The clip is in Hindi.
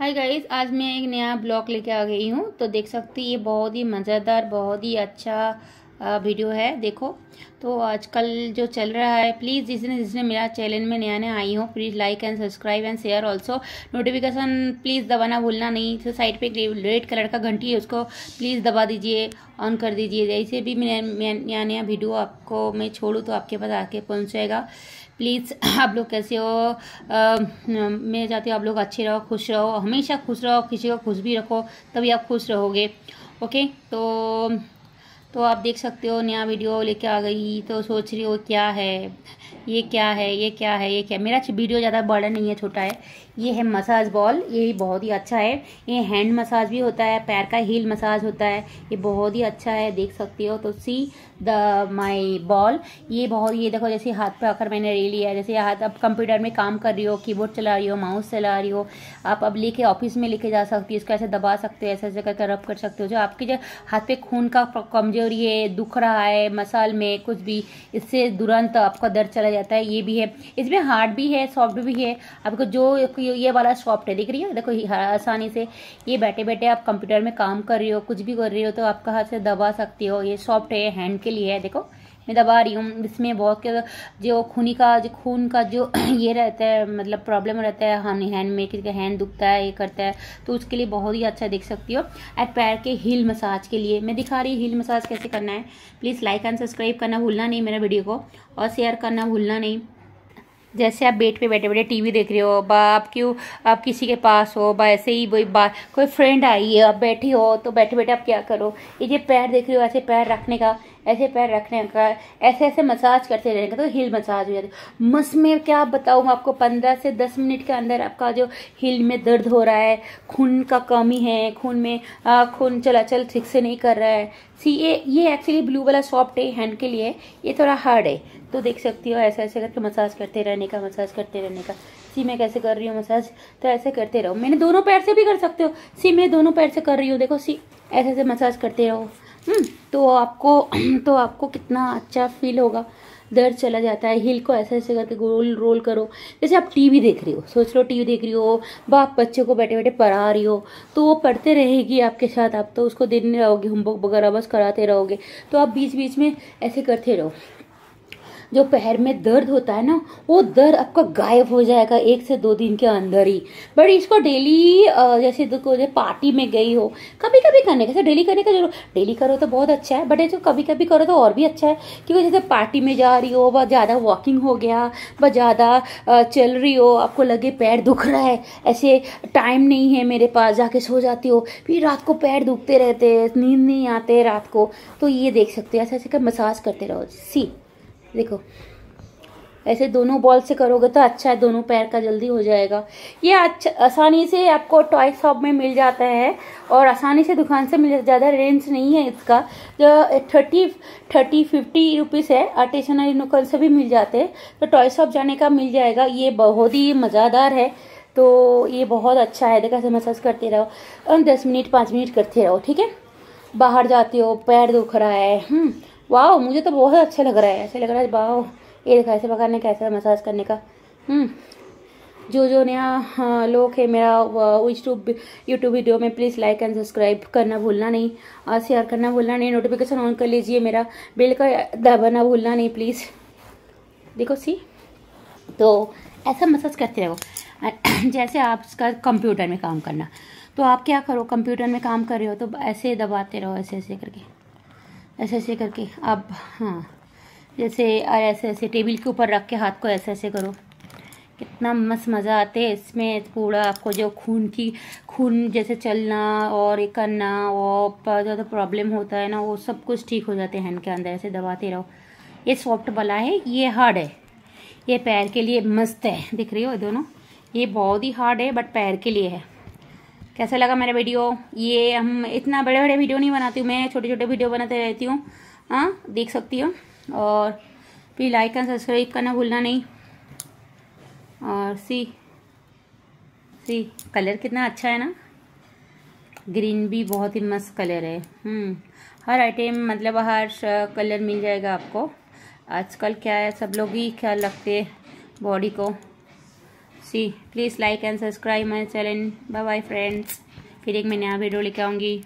हाय गाइस आज मैं एक नया ब्लॉग लेके आ गई हूँ तो देख सकती ये बहुत ही मज़ेदार बहुत ही अच्छा वीडियो है देखो तो आजकल जो चल रहा है प्लीज़ जिसने जिसने मेरा चैनल में नया नया आई हो please like and subscribe and share also notification please दबाना भूलना नहीं तो साइड पे रेड कलर का घंटी है उसको प्लीज़ दबा दीजिए ऑन कर दीजिए जैसे भी मैं नया नया वीडियो आपको मैं छोड़ूँ तो आपके पास आके पहुँच जाएगा प्लीज़ आप लोग कैसे हो आ, मैं चाहती हूँ आप लोग अच्छे रहो खुश रहो हमेशा खुश रहो किसी को खुश भी रखो तभी आप खुश रहोगे ओके तो तो आप देख सकते हो नया वीडियो लेके आ गई तो सोच रही हो क्या है ये क्या है ये क्या है ये क्या है मेरा वीडियो ज़्यादा बड़ा नहीं है छोटा है ये है मसाज बॉल ये बहुत ही अच्छा है ये हैंड मसाज भी होता है पैर का हील मसाज होता है ये बहुत ही अच्छा है देख सकते हो तो सी द माई बॉल ये बहुत ये देखो जैसे हाथ पे आकर मैंने ले लिया है जैसे हाथ अब कंप्यूटर में काम कर रही हो कीबोर्ड चला रही हो माउस चला रही हो आप अब लेके ऑफिस में लेके जा सकती हो इसको ऐसे दबा सकते हो ऐसे ऐसे करके रब कर सकते हो जो आपके जो हाथ पे खून का कमजोरी है दुख रहा है मसाल में कुछ भी इससे तुरंत आपका दर्द चला जाता है ये भी है इसमें हार्ड भी है सॉफ्ट भी है आपको जो ये वाला सॉफ्ट है दिख रही है देखो आसानी से ये बैठे बैठे आप कंप्यूटर में काम कर रहे हो कुछ भी कर रही हो तो आपका हाथ से दबा सकती हो ये सॉफ्ट है हैंड के लिए है देखो मैं दबा रही हूँ इसमें बहुत जो खूनी का जो खून का जो ये रहता है मतलब प्रॉब्लम रहता है हाँ हैंड में किसी का हैंड दुखता है ये करता है तो उसके लिए बहुत ही अच्छा देख सकती हो एट पैर के हील मसाज के लिए मैं दिखा रही हील मसाज कैसे करना है प्लीज़ लाइक एंड सब्सक्राइब करना भूलना नहीं मेरा वीडियो को और शेयर करना भूलना नहीं जैसे आप बेड पे बैठे बैठे टीवी देख रहे हो बा आप क्यों आप किसी के पास हो बा ऐसे ही कोई बा कोई फ्रेंड आई है आप बैठी हो तो बैठे बैठे आप क्या करो ये जो पैर देख रहे हो ऐसे पैर रखने का ऐसे पैर रखने का ऐसे ऐसे मसाज करते रहने का तो हिल मसाज हो जाती है मस में क्या बताऊँ आपको पंद्रह से दस मिनट के अंदर आपका जो हिल में दर्द हो रहा है खून का कमी है खून में खून चलाचल ठीक से नहीं कर रहा है सी ये ये एक्चुअली ब्लू वाला सॉफ्ट है हैंड के लिए ये थोड़ा हार्ड है तो देख सकती हो ऐसे ऐसे करके मसाज करते रहने का मसाज करते रहने का सी मैं कैसे कर रही हूँ मसाज तो ऐसे करते रहो मैंने दोनों पैर से भी कर सकते हो सी मैं दोनों पैर से कर रही हूँ देखो सी ऐसे ऐसे मसाज करते रहो हम्म, तो आपको तो आपको कितना अच्छा फील होगा दर्द चला जाता है हिल को ऐसे ऐसे करके गोल रोल करो जैसे आप टीवी देख रही हो सोच लो टीवी देख रही हो बाप बच्चे को बैठे बैठे पढ़ा रही हो तो वो पढ़ते रहेगी आपके साथ आप तो उसको देने रहोगे होमवर्क वगैरह बस कराते रहोगे तो आप बीच बीच में ऐसे करते रहो जो पैर में दर्द होता है ना वो दर्द आपका गायब हो जाएगा एक से दो दिन के अंदर ही बट इसको डेली जैसे देखो जैसे पार्टी में गई हो कभी कभी करने का डेली करने का जरूर डेली करो तो बहुत अच्छा है बट जो कभी कभी करो तो और भी अच्छा है क्योंकि जैसे पार्टी में जा रही हो वह ज़्यादा वॉकिंग हो गया वह ज़्यादा चल रही हो आपको लगे पैर दुख रहा है ऐसे टाइम नहीं है मेरे पास जाके सो जाती हो फिर रात को पैर दुखते रहते नींद नहीं आते रात को तो ये देख सकते हो ऐसे ऐसे कर मसाज करते रहो सी देखो ऐसे दोनों बॉल से करोगे तो अच्छा है दोनों पैर का जल्दी हो जाएगा ये अच्छा आसानी से आपको टॉय शॉप में मिल जाता है और आसानी से दुकान से मिल ज़्यादा रेंज नहीं है इसका जो थर्टी थर्टी फिफ्टी रुपीज़ है आर्टेशनरी दुकान से भी मिल जाते हैं तो टॉय शॉप जाने का मिल जाएगा ये बहुत ही मज़ेदार है तो ये बहुत अच्छा है देखा मसाज करते रहो दस मिनट पाँच मिनट करते रहो ठीक है बाहर जाते हो पैर दुख रहा है हम्म। वाह मुझे तो बहुत अच्छा लग रहा है ऐसे लग रहा है वाह ये देखा ऐसे पकाने का ऐसा मसाज करने का हम्म, जो जो नया हाँ, लोग है मेरा यूट्यूब यूट्यूब वीडियो में प्लीज़ लाइक एंड सब्सक्राइब करना भूलना नहीं और शेयर करना भूलना नहीं नोटिफिकेशन ऑन कर लीजिए मेरा बिल का दबाना भूलना नहीं प्लीज़ देखो सी तो ऐसा मसाज करते रहो जैसे आपका कंप्यूटर में काम करना तो आप क्या करो कंप्यूटर में काम कर रहे हो तो ऐसे दबाते रहो ऐसे ऐसे करके ऐसे ऐसे करके अब हाँ जैसे और ऐसे ऐसे टेबल के ऊपर रख के हाथ को ऐसे ऐसे करो कितना मस्त मज़ा आते है इसमें पूरा आपको जो खून की खून जैसे चलना और ये करना और ज़्यादा प्रॉब्लम होता है ना वो सब कुछ ठीक हो जाते हैं हैंड के अंदर ऐसे दबाते रहो ये सॉफ्ट वाला है ये हार्ड है ये पैर के लिए मस्त है दिख रही हो दोनों ये बहुत ही हार्ड है बट पैर के लिए है कैसा लगा मेरा वीडियो ये हम इतना बड़े बड़े वीडियो नहीं बनाती हूँ मैं छोटे छोटे वीडियो बनाते रहती हूँ हाँ देख सकती हो और प्लीज़ लाइक एंड सब्सक्राइब करना भूलना नहीं और सी सी कलर कितना अच्छा है ना ग्रीन भी बहुत ही मस्त कलर है हम्म, हर आइटम मतलब हर कलर मिल जाएगा आपको आजकल क्या है सब लोग ही ख्याल रखते बॉडी को सी please like and subscribe my channel bye bye friends फिर एक मैं नया वीडियो लेके आऊँगी